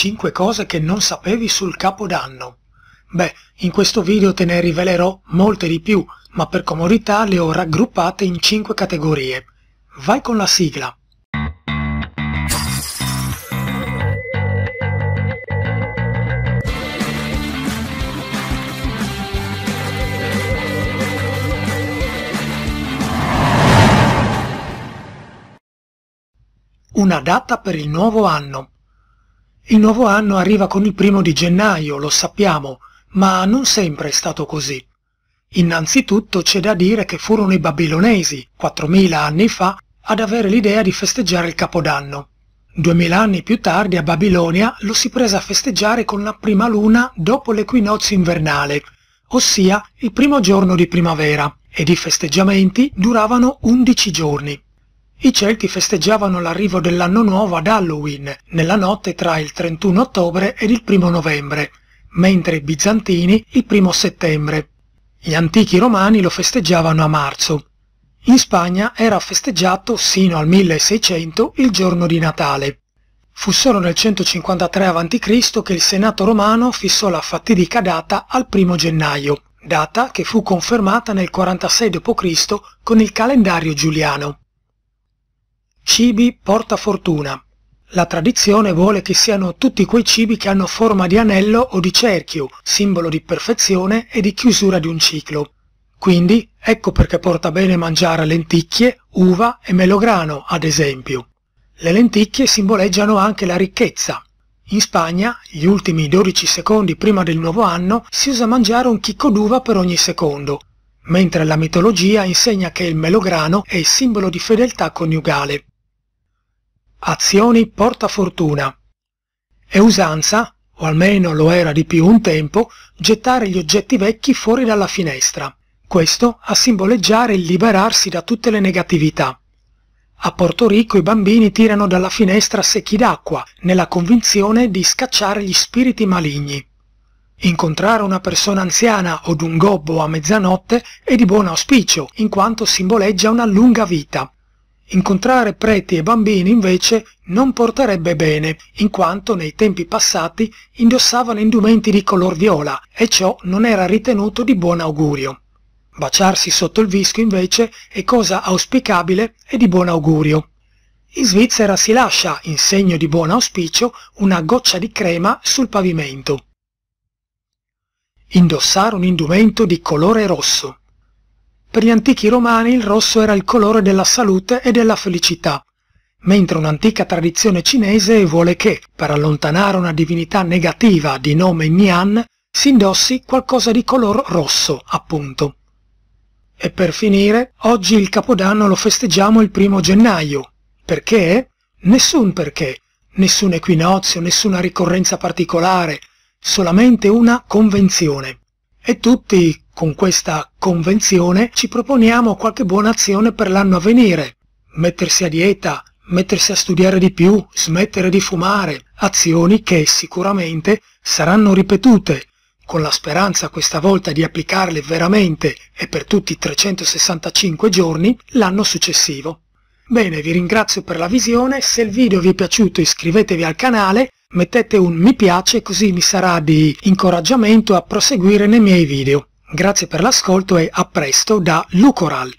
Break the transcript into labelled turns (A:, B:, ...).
A: 5 cose che non sapevi sul capodanno. Beh, in questo video te ne rivelerò molte di più, ma per comodità le ho raggruppate in 5 categorie. Vai con la sigla! Una data per il nuovo anno il nuovo anno arriva con il primo di gennaio, lo sappiamo, ma non sempre è stato così. Innanzitutto c'è da dire che furono i babilonesi, 4.000 anni fa, ad avere l'idea di festeggiare il Capodanno. 2.000 anni più tardi a Babilonia lo si prese a festeggiare con la prima luna dopo l'equinozio invernale, ossia il primo giorno di primavera, ed i festeggiamenti duravano 11 giorni. I Celti festeggiavano l'arrivo dell'anno nuovo ad Halloween, nella notte tra il 31 ottobre ed il 1 novembre, mentre i Bizantini il 1 settembre. Gli antichi romani lo festeggiavano a marzo. In Spagna era festeggiato sino al 1600 il giorno di Natale. Fu solo nel 153 a.C. che il Senato romano fissò la fatidica data al 1 gennaio, data che fu confermata nel 46 d.C. con il calendario giuliano cibi porta fortuna. La tradizione vuole che siano tutti quei cibi che hanno forma di anello o di cerchio, simbolo di perfezione e di chiusura di un ciclo. Quindi ecco perché porta bene mangiare lenticchie, uva e melograno, ad esempio. Le lenticchie simboleggiano anche la ricchezza. In Spagna, gli ultimi 12 secondi prima del nuovo anno, si usa mangiare un chicco d'uva per ogni secondo, mentre la mitologia insegna che il melograno è il simbolo di fedeltà coniugale azioni portafortuna. È usanza, o almeno lo era di più un tempo, gettare gli oggetti vecchi fuori dalla finestra, questo a simboleggiare il liberarsi da tutte le negatività. A Porto Rico i bambini tirano dalla finestra secchi d'acqua, nella convinzione di scacciare gli spiriti maligni. Incontrare una persona anziana o un gobbo a mezzanotte è di buon auspicio, in quanto simboleggia una lunga vita. Incontrare preti e bambini invece non porterebbe bene, in quanto nei tempi passati indossavano indumenti di color viola e ciò non era ritenuto di buon augurio. Baciarsi sotto il visco invece è cosa auspicabile e di buon augurio. In Svizzera si lascia, in segno di buon auspicio, una goccia di crema sul pavimento. Indossare un indumento di colore rosso. Per gli antichi romani il rosso era il colore della salute e della felicità, mentre un'antica tradizione cinese vuole che, per allontanare una divinità negativa di nome Nian, si indossi qualcosa di color rosso, appunto. E per finire, oggi il Capodanno lo festeggiamo il primo gennaio. Perché? Nessun perché, nessun equinozio, nessuna ricorrenza particolare, solamente una convenzione e tutti con questa convenzione ci proponiamo qualche buona azione per l'anno a venire. Mettersi a dieta, mettersi a studiare di più, smettere di fumare, azioni che sicuramente saranno ripetute, con la speranza questa volta di applicarle veramente e per tutti i 365 giorni l'anno successivo. Bene, vi ringrazio per la visione, se il video vi è piaciuto iscrivetevi al canale Mettete un mi piace così mi sarà di incoraggiamento a proseguire nei miei video. Grazie per l'ascolto e a presto da Lucoral.